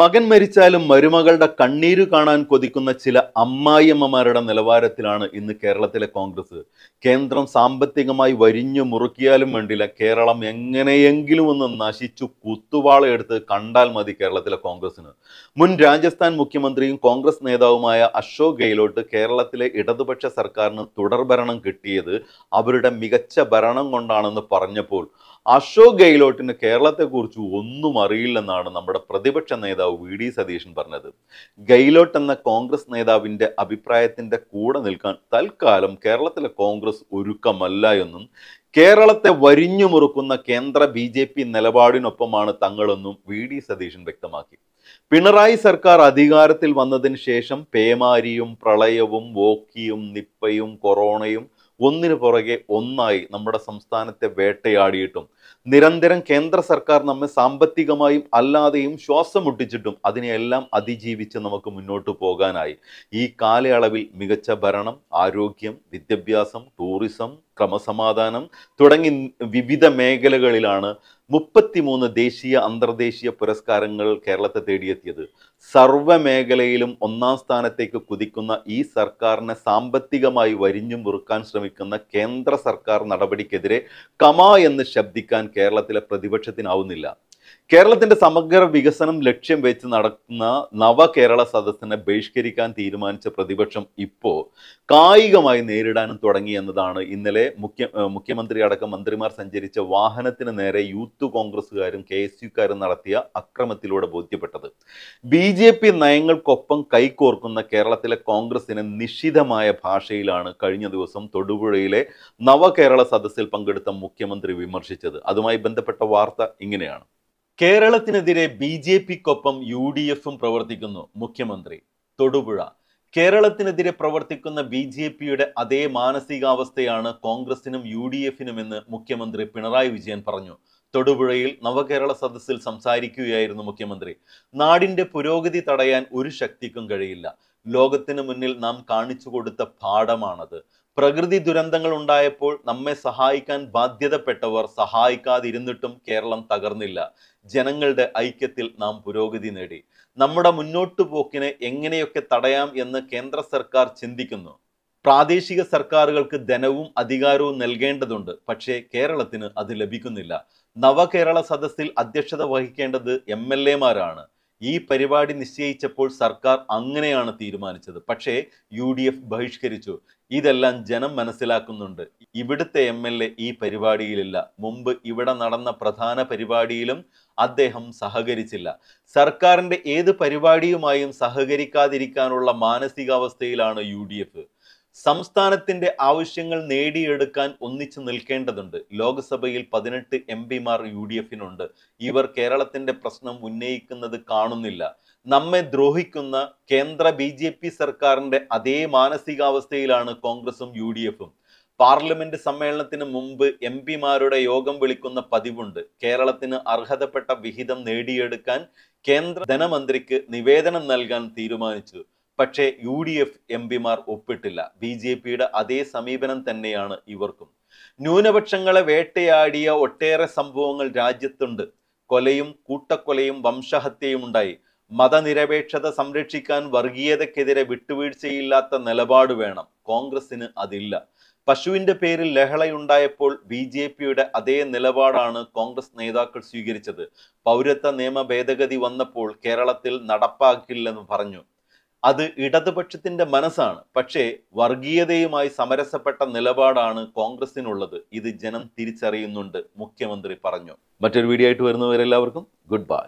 മകൻ മരിച്ചാലും മരുമകളുടെ കണ്ണീര് കാണാൻ കൊതിക്കുന്ന ചില അമ്മായിയമ്മമാരുടെ നിലവാരത്തിലാണ് ഇന്ന് കേരളത്തിലെ കോൺഗ്രസ് കേന്ദ്രം സാമ്പത്തികമായി വരിഞ്ഞു മുറുക്കിയാലും വേണ്ടില്ല കേരളം എങ്ങനെയെങ്കിലും ഒന്ന് നശിച്ചു കുത്തുവാളയെടുത്ത് കണ്ടാൽ മതി കേരളത്തിലെ കോൺഗ്രസിന് മുൻ രാജസ്ഥാൻ മുഖ്യമന്ത്രിയും കോൺഗ്രസ് നേതാവുമായ അശോക് ഗെഹ്ലോട്ട് കേരളത്തിലെ ഇടതുപക്ഷ സർക്കാരിന് തുടർഭരണം കിട്ടിയത് അവരുടെ മികച്ച ഭരണം കൊണ്ടാണെന്ന് പറഞ്ഞപ്പോൾ അശോക് ഗെഹ്ലോട്ടിന് കേരളത്തെക്കുറിച്ച് ഒന്നും അറിയില്ലെന്നാണ് നമ്മുടെ പ്രതിപക്ഷ നേതാവ് നേതാവ് വി ഡി സതീശൻ പറഞ്ഞത് ഗെയ്ലോട്ട് എന്ന കോൺഗ്രസ് നേതാവിന്റെ അഭിപ്രായത്തിന്റെ കൂടെ നിൽക്കാൻ തൽക്കാലം കേരളത്തിലെ കോൺഗ്രസ് ഒരുക്കമല്ല എന്നും കേരളത്തെ വരിഞ്ഞു മുറുക്കുന്ന കേന്ദ്ര ബി ജെ പി നിലപാടിനൊപ്പമാണ് തങ്ങളെന്നും വി ഡി സതീശൻ വ്യക്തമാക്കി പിണറായി സർക്കാർ അധികാരത്തിൽ വന്നതിന് ശേഷം പേമാരിയും പ്രളയവും വോക്കിയും നിപ്പയും കൊറോണയും ഒന്നിന് പുറകെ ഒന്നായി നമ്മുടെ സംസ്ഥാനത്തെ വേട്ടയാടിയിട്ടും നിരന്തരം കേന്ദ്ര സർക്കാർ നമ്മെ സാമ്പത്തികമായും അല്ലാതെയും ശ്വാസം മുട്ടിച്ചിട്ടും അതിനെയെല്ലാം അതിജീവിച്ച് നമുക്ക് മുന്നോട്ട് പോകാനായി ഈ കാലയളവിൽ മികച്ച ഭരണം ആരോഗ്യം വിദ്യാഭ്യാസം ടൂറിസം ക്രമസമാധാനം തുടങ്ങി വിവിധ മേഖലകളിലാണ് മുപ്പത്തിമൂന്ന് ദേശീയ അന്തർദേശീയ പുരസ്കാരങ്ങൾ കേരളത്തെ തേടിയെത്തിയത് സർവ മേഖലയിലും ഒന്നാം സ്ഥാനത്തേക്ക് കുതിക്കുന്ന ഈ സർക്കാരിനെ സാമ്പത്തികമായി വരിഞ്ഞു മുറുക്കാൻ ശ്രമിക്കുന്ന കേന്ദ്ര സർക്കാർ നടപടിക്കെതിരെ കമാ എന്ന് ശബ്ദിക്കാൻ കേരളത്തിലെ പ്രതിപക്ഷത്തിനാവുന്നില്ല കേരളത്തിന്റെ സമഗ്ര വികസനം ലക്ഷ്യം വെച്ച് നടക്കുന്ന നവകേരള സദസ്സിനെ ബഹിഷ്കരിക്കാൻ തീരുമാനിച്ച പ്രതിപക്ഷം ഇപ്പോൾ കായികമായി നേരിടാനും തുടങ്ങി എന്നതാണ് ഇന്നലെ മുഖ്യ മുഖ്യമന്ത്രി അടക്കം മന്ത്രിമാർ സഞ്ചരിച്ച വാഹനത്തിന് നേരെ യൂത്ത് കോൺഗ്രസുകാരും കെ എസ് യുക്കാരും നടത്തിയ അക്രമത്തിലൂടെ ബോധ്യപ്പെട്ടത് ബി ജെ പി നയങ്ങൾക്കൊപ്പം കൈകോർക്കുന്ന കേരളത്തിലെ കോൺഗ്രസിന് നിശിതമായ ഭാഷയിലാണ് കഴിഞ്ഞ ദിവസം തൊടുപുഴയിലെ നവകേരള സദസ്സിൽ പങ്കെടുത്ത മുഖ്യമന്ത്രി വിമർശിച്ചത് അതുമായി ബന്ധപ്പെട്ട വാർത്ത ഇങ്ങനെയാണ് കേരളത്തിനെതിരെ ബി ജെ പിക്കൊപ്പം യു ഡി എഫും പ്രവർത്തിക്കുന്നു മുഖ്യമന്ത്രി തൊടുപുഴ കേരളത്തിനെതിരെ പ്രവർത്തിക്കുന്ന ബി ജെ പിയുടെ അതേ മാനസികാവസ്ഥയാണ് കോൺഗ്രസിനും യു ഡി എന്ന് മുഖ്യമന്ത്രി പിണറായി വിജയൻ പറഞ്ഞു തൊടുപുഴയിൽ നവകേരള സദസ്സിൽ സംസാരിക്കുകയായിരുന്നു മുഖ്യമന്ത്രി നാടിന്റെ പുരോഗതി തടയാൻ ഒരു ശക്തിക്കും കഴിയില്ല ലോകത്തിന് മുന്നിൽ നാം കാണിച്ചു കൊടുത്ത പാഠമാണത് പ്രകൃതി ദുരന്തങ്ങൾ ഉണ്ടായപ്പോൾ നമ്മെ സഹായിക്കാൻ ബാധ്യതപ്പെട്ടവർ സഹായിക്കാതിരുന്നിട്ടും കേരളം തകർന്നില്ല ജനങ്ങളുടെ ഐക്യത്തിൽ നാം പുരോഗതി നേടി നമ്മുടെ മുന്നോട്ടു പോക്കിനെ എങ്ങനെയൊക്കെ തടയാം എന്ന് കേന്ദ്ര സർക്കാർ ചിന്തിക്കുന്നു പ്രാദേശിക സർക്കാരുകൾക്ക് ധനവും അധികാരവും നൽകേണ്ടതുണ്ട് പക്ഷേ കേരളത്തിന് അത് ലഭിക്കുന്നില്ല നവകേരള സദസ്സിൽ അധ്യക്ഷത വഹിക്കേണ്ടത് എം എൽ എമാരാണ് ഈ പരിപാടി നിശ്ചയിച്ചപ്പോൾ സർക്കാർ അങ്ങനെയാണ് തീരുമാനിച്ചത് പക്ഷേ യു ഡി എഫ് ബഹിഷ്കരിച്ചു ഇതെല്ലാം ജനം മനസ്സിലാക്കുന്നുണ്ട് ഇവിടുത്തെ എം എൽ എ ഈ പരിപാടിയിലില്ല മുമ്പ് ഇവിടെ നടന്ന പ്രധാന പരിപാടിയിലും അദ്ദേഹം സഹകരിച്ചില്ല സർക്കാരിന്റെ ഏത് പരിപാടിയുമായും സഹകരിക്കാതിരിക്കാനുള്ള മാനസികാവസ്ഥയിലാണ് യു ഡി എഫ് സംസ്ഥാനത്തിന്റെ ആവശ്യങ്ങൾ നേടിയെടുക്കാൻ ഒന്നിച്ചു നിൽക്കേണ്ടതുണ്ട് ലോക്സഭയിൽ പതിനെട്ട് എം പിമാർ യു ഡി എഫിനുണ്ട് ഇവർ കേരളത്തിന്റെ പ്രശ്നം ഉന്നയിക്കുന്നത് കാണുന്നില്ല നമ്മെ ദ്രോഹിക്കുന്ന കേന്ദ്ര ബി ജെ പി സർക്കാരിന്റെ അതേ മാനസികാവസ്ഥയിലാണ് കോൺഗ്രസും യു ഡി എഫും പാർലമെന്റ് സമ്മേളനത്തിന് മുമ്പ് എം പിമാരുടെ യോഗം വിളിക്കുന്ന പതിവുണ്ട് കേരളത്തിന് അർഹതപ്പെട്ട വിഹിതം നേടിയെടുക്കാൻ കേന്ദ്ര ധനമന്ത്രിക്ക് നിവേദനം നൽകാൻ തീരുമാനിച്ചു പക്ഷേ യു ഡി എഫ് എം പിമാർ ഒപ്പിട്ടില്ല ബി ജെ പിയുടെ അതേ സമീപനം തന്നെയാണ് ഇവർക്കും ന്യൂനപക്ഷങ്ങളെ വേട്ടയാടിയ ഒട്ടേറെ സംഭവങ്ങൾ രാജ്യത്തുണ്ട് കൊലയും കൂട്ടക്കൊലയും വംശഹത്യയും ഉണ്ടായി മതനിരപേക്ഷത സംരക്ഷിക്കാൻ വർഗീയതക്കെതിരെ വിട്ടുവീഴ്ചയില്ലാത്ത നിലപാട് വേണം കോൺഗ്രസിന് അതില്ല പശുവിന്റെ പേരിൽ ലഹളയുണ്ടായപ്പോൾ ബി ജെ പിയുടെ അതേ നിലപാടാണ് കോൺഗ്രസ് നേതാക്കൾ സ്വീകരിച്ചത് പൗരത്വ നിയമ ഭേദഗതി വന്നപ്പോൾ കേരളത്തിൽ നടപ്പാക്കില്ലെന്ന് പറഞ്ഞു അത് ഇടതുപക്ഷത്തിന്റെ മനസ്സാണ് പക്ഷേ വർഗീയതയുമായി സമരസപ്പെട്ട നിലപാടാണ് കോൺഗ്രസിനുള്ളത് ഇത് ജനം തിരിച്ചറിയുന്നുണ്ട് മുഖ്യമന്ത്രി പറഞ്ഞു മറ്റൊരു വീഡിയോ ആയിട്ട് വരുന്നവരെല്ലാവർക്കും ഗുഡ് ബൈ